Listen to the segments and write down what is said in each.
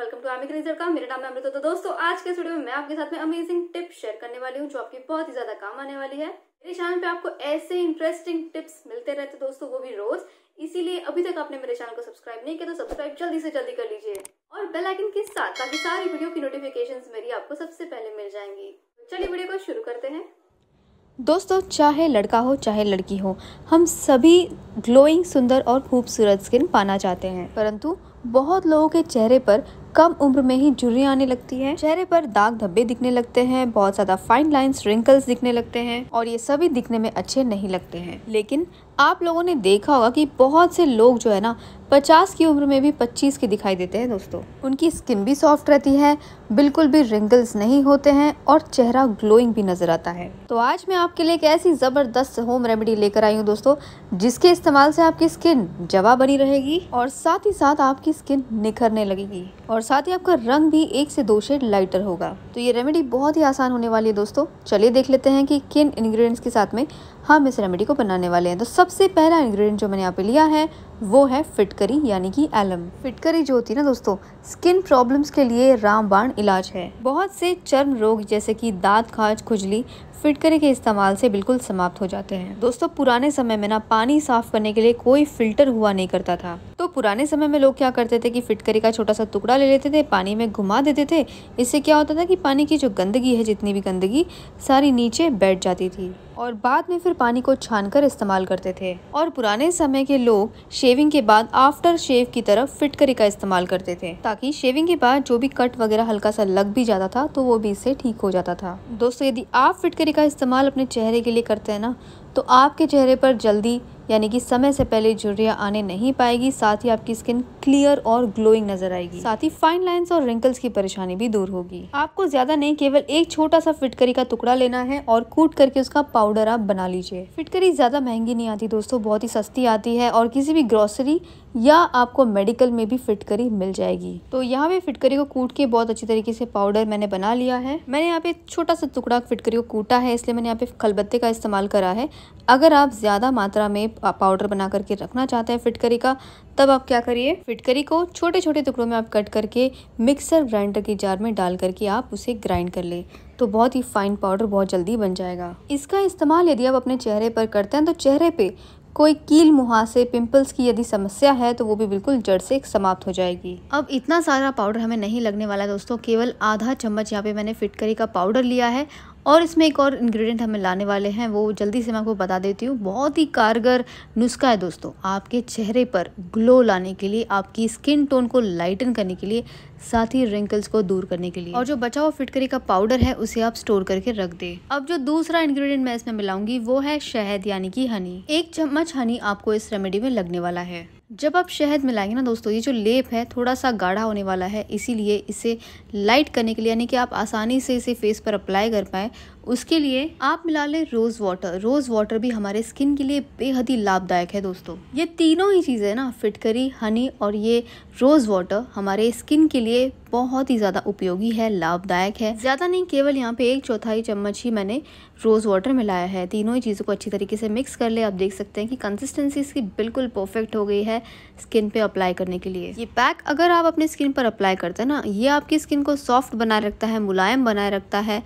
welcome to आमिक result का मेरा नाम है अमृता तो दोस्तों आज के वीडियो में मैं आपके साथ में अमेजिंग टिप शेयर करने वाली हूँ जो आपकी बहुत ही ज्यादा काम आने वाली है मेरे चैनल पे आपको ऐसे इंटरेस्टिंग टिप्स मिलते रहते दोस्तों वो भी रोज इसीलिए अभी तक आपने मेरे चैनल को सब्सक्राइब नहीं किया तो सब्सक्राइब जल्दी से जल्दी कर लीजिए और बेल आइकन के साथ ताकि सारी वीडियो की नोटिफिकेशन मेरी आपको सबसे पहले मिल जाएंगी तो चलिए वीडियो को शुरू करते हैं दोस्तों चाहे लड़का हो चाहे लड़की हो हम सभी ग्लोइंग सुंदर और खूबसूरत स्किन पाना चाहते हैं परंतु बहुत लोगों के चेहरे पर कम उम्र में ही जुर्री आने लगती है चेहरे पर दाग धब्बे दिखने लगते हैं बहुत ज्यादा फाइन लाइंस रिंकल्स दिखने लगते हैं और ये सभी दिखने में अच्छे नहीं लगते हैं लेकिन आप लोगों ने देखा होगा कि बहुत से लोग जो है ना 50 की उम्र में भी 25 के दिखाई देते हैं दोस्तों उनकी स्किन भी सॉफ्ट रहती है बिल्कुल भी रिंकल्स नहीं होते हैं और चेहरा ग्लोइंग भी नज़र आता है तो आज मैं आपके लिए एक ऐसी ज़बरदस्त होम रेमेडी लेकर आई हूँ दोस्तों जिसके इस्तेमाल से आपकी स्किन जवा बनी रहेगी और साथ ही साथ आपकी स्किन निखरने लगेगी और और साथ ही आपका रंग भी एक से दो शेड लाइटर होगा तो ये रेमेडी बहुत ही आसान होने वाली है दोस्तों चलिए देख लेते हैं कि किन इन्ग्रीडियंट्स के साथ में हम इस रेमेडी को बनाने वाले हैं तो सबसे पहला इन्ग्रीडियंट जो मैंने यहाँ पे लिया है वो है फिटकरी यानी कि एलम फिटकरी जो होती है ना दोस्तों स्किन प्रॉब्लम्स के लिए रामबाण इलाज है बहुत से चर्म रोग जैसे कि दांत खाज खुजली फिटकरी के इस्तेमाल से बिल्कुल समाप्त हो जाते हैं दोस्तों पुराने समय में ना पानी साफ करने के लिए कोई फिल्टर हुआ नहीं करता था तो पुराने समय में लोग क्या करते थे कि फिटकरी का छोटा सा टुकड़ा ले लेते थे पानी में घुमा देते थे इससे क्या होता था कि पानी की जो गंदगी है जितनी भी गंदगी सारी नीचे बैठ जाती थी और बाद में फिर पानी को छानकर इस्तेमाल करते थे और पुराने समय के लोग शेविंग के बाद आफ्टर शेव की तरफ फिटकरी का इस्तेमाल करते थे ताकि शेविंग के बाद जो भी कट वगैरह हल्का सा लग भी जाता था तो वो भी इससे ठीक हो जाता था दोस्तों यदि आप फिटकरी का इस्तेमाल अपने चेहरे के लिए करते हैं ना तो आपके चेहरे पर जल्दी यानी कि समय से पहले झुर्रियाँ आने नहीं पाएगी साथ ही आपकी स्किन क्लियर और ग्लोइंग नजर आएगी साथ ही फाइन लाइन्स और रिंकल्स की परेशानी भी दूर होगी आपको ज्यादा नहीं केवल एक छोटा सा फिटकरी का टुकड़ा लेना है और कूट करके उसका पाउडर आप बना लीजिए फिटकरी ज्यादा महंगी नहीं आती दोस्तों बहुत ही सस्ती आती है और किसी भी ग्रोसरी या आपको मेडिकल में भी फिटकरी मिल जाएगी तो यहाँ पे फिटकरी को कूट के बहुत अच्छी तरीके से पाउडर मैंने बना लिया है मैंने यहाँ पे छोटा सा टुकड़ा फिटकरी को कूटा है इसलिए मैंने यहाँ पे खलबत्ते का इस्तेमाल करा है अगर आप ज़्यादा मात्रा में पाउडर बना करके रखना चाहते हैं फिटकरी का तब आप क्या करिए फिटकरी को छोटे छोटे टुकड़ों में आप कट करके मिक्सर ग्राइंडर की जार में डाल करके आप उसे ग्राइंड कर ले तो बहुत ही फाइन पाउडर बहुत जल्दी बन जाएगा इसका इस्तेमाल यदि आप अपने चेहरे पर करते हैं तो चेहरे पे कोई कील मुहासे पिंपल्स की यदि समस्या है तो वो भी बिल्कुल जड़ से समाप्त हो जाएगी अब इतना सारा पाउडर हमें नहीं लगने वाला दोस्तों केवल आधा चम्मच यहाँ पे मैंने फिट करी का पाउडर लिया है और इसमें एक और इंग्रेडिएंट हमें लाने वाले हैं वो जल्दी से मैं आपको बता देती हूँ बहुत ही कारगर नुस्खा है दोस्तों आपके चेहरे पर ग्लो लाने के लिए आपकी स्किन टोन को लाइटन करने के लिए साथ ही रिंकल्स को दूर करने के लिए और जो बचा हुआ फिटकरी का पाउडर है उसे आप स्टोर करके रख दे अब जो दूसरा इंग्रेडिएंट मैं इसमें मिलाऊंगी वो है शहद यानी कि हनी एक चम्मच हनी आपको इस रेमेडी में लगने वाला है जब आप शहद मिलाएंगे ना दोस्तों ये जो लेप है थोड़ा सा गाढ़ा होने वाला है इसीलिए इसे लाइट करने के लिए यानी कि आप आसानी से इसे फेस पर अप्लाई कर पाए उसके लिए आप मिला लें रोज़ वाटर रोज़ वाटर भी हमारे स्किन के लिए बेहद ही लाभदायक है दोस्तों ये तीनों ही चीज़ें ना फिटकरी हनी और ये रोज़ वाटर हमारे स्किन के लिए लिए बहुत ही ज़्यादा उपयोगी है लाभदायक है ज़्यादा नहीं केवल यहाँ पे एक चौथाई चम्मच ही मैंने रोज़ वाटर मिलाया है तीनों ही चीज़ों को अच्छी तरीके से मिक्स कर ले आप देख सकते हैं कि कंसिस्टेंसी इसकी बिल्कुल परफेक्ट हो गई है स्किन पे अप्लाई करने के लिए ये पैक अगर आप अपने स्किन पर अप्लाई करते हैं ना ये आपकी स्किन को सॉफ्ट बनाए रखता है मुलायम बनाए रखता है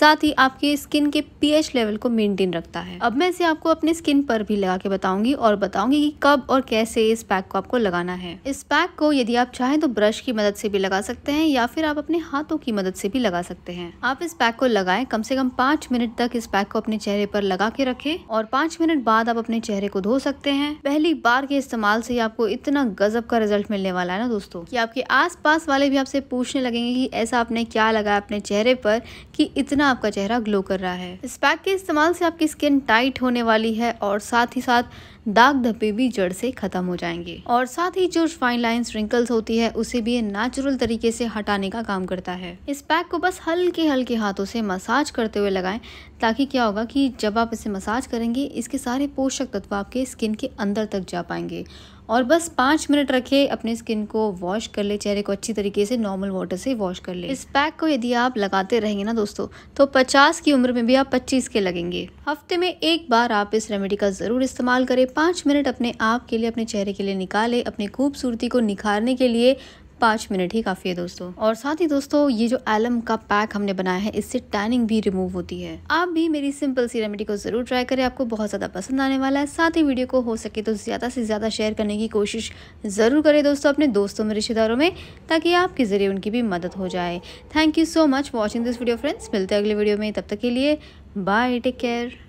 साथ ही आपकी स्किन के पी लेवल को मेंटेन रखता है अब मैं इसे आपको अपने स्किन पर भी लगा के बताऊंगी और बताऊंगी कि कब और कैसे इस पैक को आपको लगाना है इस पैक को यदि आप चाहें तो ब्रश की मदद से भी लगा सकते सकते हैं या फिर आप अपने हाथों की मदद से भी लगा सकते हैं आप इस पैक को लगाएं कम से कम पाँच मिनट तक इस पैक को अपने चेहरे पर लगा के रखें और पाँच मिनट बाद आप अपने चेहरे को धो सकते हैं पहली बार के इस्तेमाल से आपको इतना गजब का रिजल्ट मिलने वाला है ना दोस्तों की आपके पास वाले भी आपसे पूछने लगेंगे की ऐसा आपने क्या लगाया अपने चेहरे पर की इतना आपका चेहरा ग्लो कर रहा है इस पैक के इस्तेमाल से आपकी स्किन टाइट होने वाली है और साथ ही साथ दाग धब्बे भी जड़ से खत्म हो जाएंगे और साथ ही जो फाइन लाइन रिंकल्स होती है उसे भी नेचुरल तरीके से हटाने का काम करता है इस पैक को बस हल्के हल्के हाथों से मसाज करते हुए लगाएं ताकि क्या होगा कि जब आप इसे मसाज करेंगे इसके सारे पोषक तत्व आपके स्किन के अंदर तक जा पाएंगे और बस पाँच मिनट रखे अपने स्किन को वॉश कर ले चेहरे को अच्छी तरीके से नॉर्मल वाटर से वॉश कर ले इस पैक को यदि आप लगाते रहेंगे ना दोस्तों तो पचास की उम्र में भी आप पच्चीस के लगेंगे हफ्ते में एक बार आप इस रेमेडी का ज़रूर इस्तेमाल करें पाँच मिनट अपने आप के लिए अपने चेहरे के लिए निकाले अपनी खूबसूरती को निखारने के लिए पाँच मिनट ही काफ़ी है दोस्तों और साथ ही दोस्तों ये जो एलम का पैक हमने बनाया है इससे टैनिंग भी रिमूव होती है आप भी मेरी सिंपल सी रेमेडी को ज़रूर ट्राई करें आपको बहुत ज़्यादा पसंद आने वाला है साथ ही वीडियो को हो सके तो ज़्यादा से ज़्यादा शेयर करने की कोशिश ज़रूर करें दोस्तों अपने दोस्तों में रिश्तेदारों में ताकि आपके ज़रिए उनकी भी मदद हो जाए thank you so much watching this video friends मिलते हैं अगले वीडियो में तब तक के लिए बाय टेक केयर